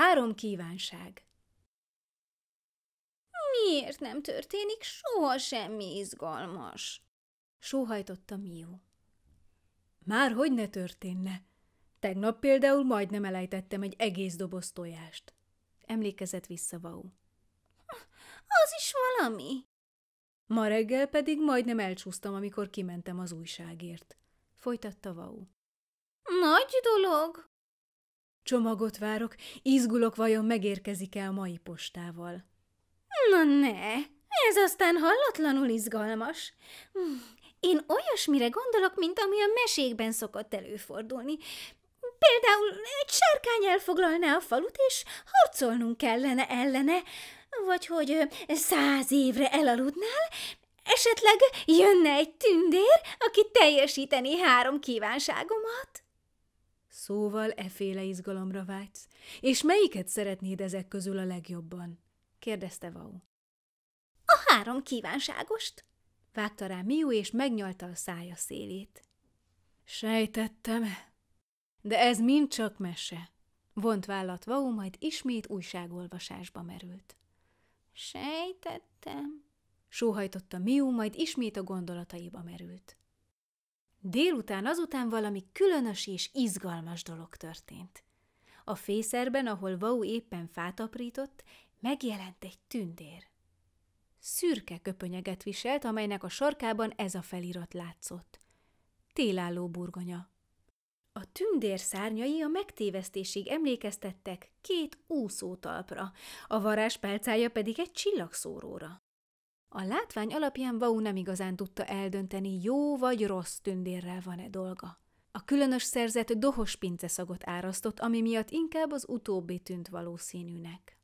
Három kívánság. Miért nem történik soha semmi izgalmas? Sóhajtotta Miu. Már hogy ne történne? Tegnap például majdnem elejtettem egy egész doboz tojást. Emlékezett vissza Vau. Az is valami. Ma reggel pedig majdnem elcsúsztam, amikor kimentem az újságért. Folytatta Vau. Nagy dolog. Csomagot várok, izgulok, vajon megérkezik-e a mai postával. Na ne, ez aztán hallatlanul izgalmas. Hmm, én olyasmire gondolok, mint ami a mesékben szokott előfordulni. Például egy sárkány elfoglalná a falut, és harcolnunk kellene ellene, vagy hogy száz évre elaludnál, esetleg jönne egy tündér, aki teljesíteni három kívánságomat. Szóval eféle izgalomra vágysz. És melyiket szeretnéd ezek közül a legjobban? kérdezte Vau. A három kívánságost, vágta rá Miu, és megnyalta a szája szélét. Sejtettem, de ez mind csak mese. Vont vállat Vau, majd ismét újságolvasásba merült. Sejtettem, sóhajtotta Miu, majd ismét a gondolataiba merült. Délután azután valami különös és izgalmas dolog történt. A fészerben, ahol Vau éppen fát aprított, megjelent egy tündér. Szürke köpönyeget viselt, amelynek a sarkában ez a felirat látszott. Télálló burgonya. A tündér szárnyai a megtévesztésig emlékeztettek két úszótalpra, a varázspálcája pedig egy csillagszóróra. A látvány alapján Vau nem igazán tudta eldönteni, jó vagy rossz tündérrel van-e dolga. A különös szerzet dohos pinceszagot árasztott, ami miatt inkább az utóbbi tűnt valószínűnek.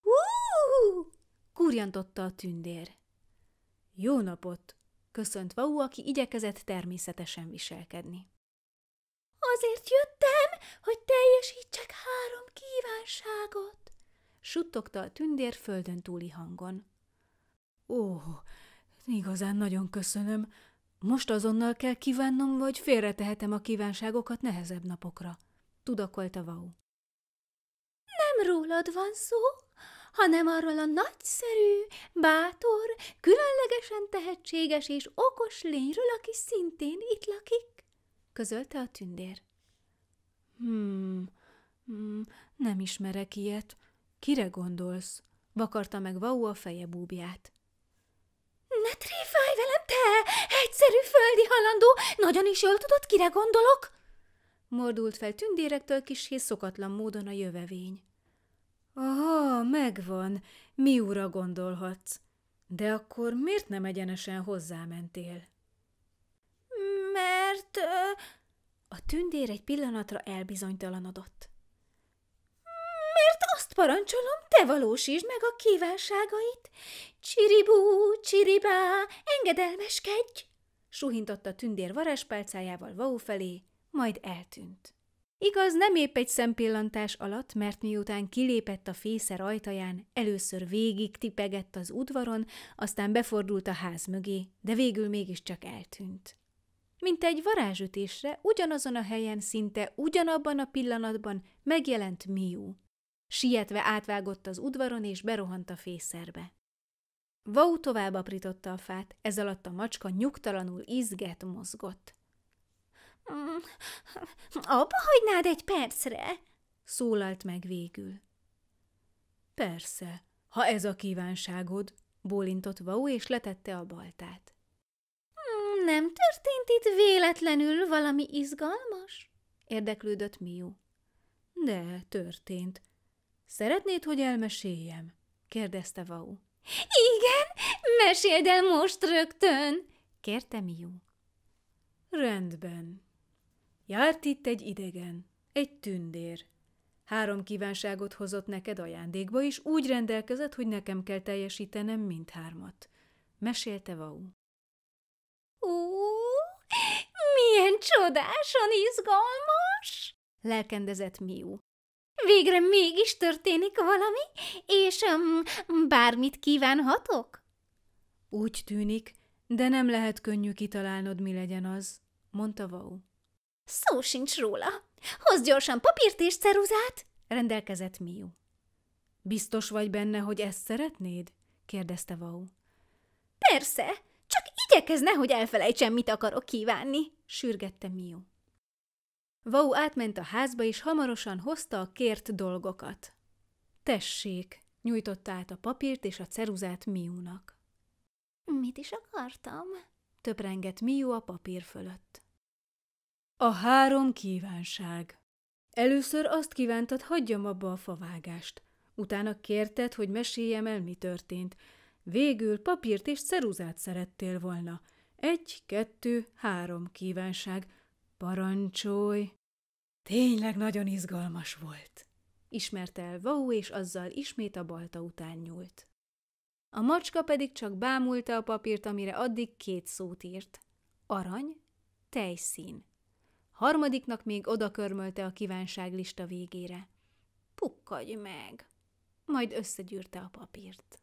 Hú! Kurjantotta a tündér. Jó napot! köszönt Vau, aki igyekezett természetesen viselkedni. Azért jöttem, hogy teljesítsek három kívánságot, suttogta a tündér földön túli hangon. Ó, igazán nagyon köszönöm. Most azonnal kell kívánnom, vagy félretehetem a kívánságokat nehezebb napokra. Tudakolta Vau. Nem rólad van szó, hanem arról a nagyszerű, bátor, különlegesen tehetséges és okos lényről, aki szintén itt lakik, közölte a tündér. Hmm, hmm nem ismerek ilyet. Kire gondolsz? Vakarta meg Vau a feje búbját ne tréfálj velem, te! Egyszerű földi halandó! Nagyon is jól tudod, kire gondolok? Mordult fel tündérektől kis és szokatlan módon a jövevény. Aha, megvan, mi ura gondolhatsz. De akkor miért nem egyenesen hozzámentél? Mert... Uh... A tündér egy pillanatra elbizonytalanodott. Azt parancsolom, te valósítsd meg a kívánságait. Csiribú, csiribá, engedelmeskedj! Suhintotta tündér varázspálcájával Vau felé, majd eltűnt. Igaz, nem épp egy szempillantás alatt, mert miután kilépett a fészer ajtaján, először végig tipegett az udvaron, aztán befordult a ház mögé, de végül mégiscsak eltűnt. Mint egy varázsütésre, ugyanazon a helyen, szinte ugyanabban a pillanatban megjelent Miu. Sietve átvágott az udvaron, és berohant a fészerbe. Vau tovább aprította a fát, ez alatt a macska nyugtalanul izget mozgott. Mm, – Abba hagynád egy percre? – szólalt meg végül. – Persze, ha ez a kívánságod – bólintott Vau, és letette a baltát. Mm, – Nem történt itt véletlenül valami izgalmas? – érdeklődött Miu. – De, történt. Szeretnéd, hogy elmeséljem? kérdezte Vau. Igen, meséld el most rögtön, kérte Miu. Rendben. Járt itt egy idegen, egy tündér. Három kívánságot hozott neked ajándékba, és úgy rendelkezett, hogy nekem kell teljesítenem mindhármat. Mesélte Vau. Ó, milyen csodásan izgalmas! lelkendezett Miu végre mégis történik valami, és um, bármit kívánhatok? Úgy tűnik, de nem lehet könnyű kitalálnod, mi legyen az, mondta Vau. Szó sincs róla. Hozd gyorsan papírt és ceruzát, rendelkezett Miu. Biztos vagy benne, hogy ezt szeretnéd? kérdezte Vau. Persze, csak igyekezne, hogy elfelejtsen mit akarok kívánni, sürgette Miu. Vau átment a házba, és hamarosan hozta a kért dolgokat. Tessék, nyújtotta át a papírt és a ceruzát Miúnak. Mit is akartam? töprengett Miú a papír fölött. A három kívánság. Először azt kívántad, hagyjam abba a favágást. Utána kérted, hogy meséljem el, mi történt. Végül papírt és ceruzát szerettél volna. Egy, kettő, három kívánság. Parancsolj! Tényleg nagyon izgalmas volt! Ismerte el Vau, és azzal ismét a balta után nyúlt. A macska pedig csak bámulta a papírt, amire addig két szót írt. Arany, tejszín. Harmadiknak még odakörmölte a kívánság lista végére. Pukkadj meg! Majd összegyűrte a papírt.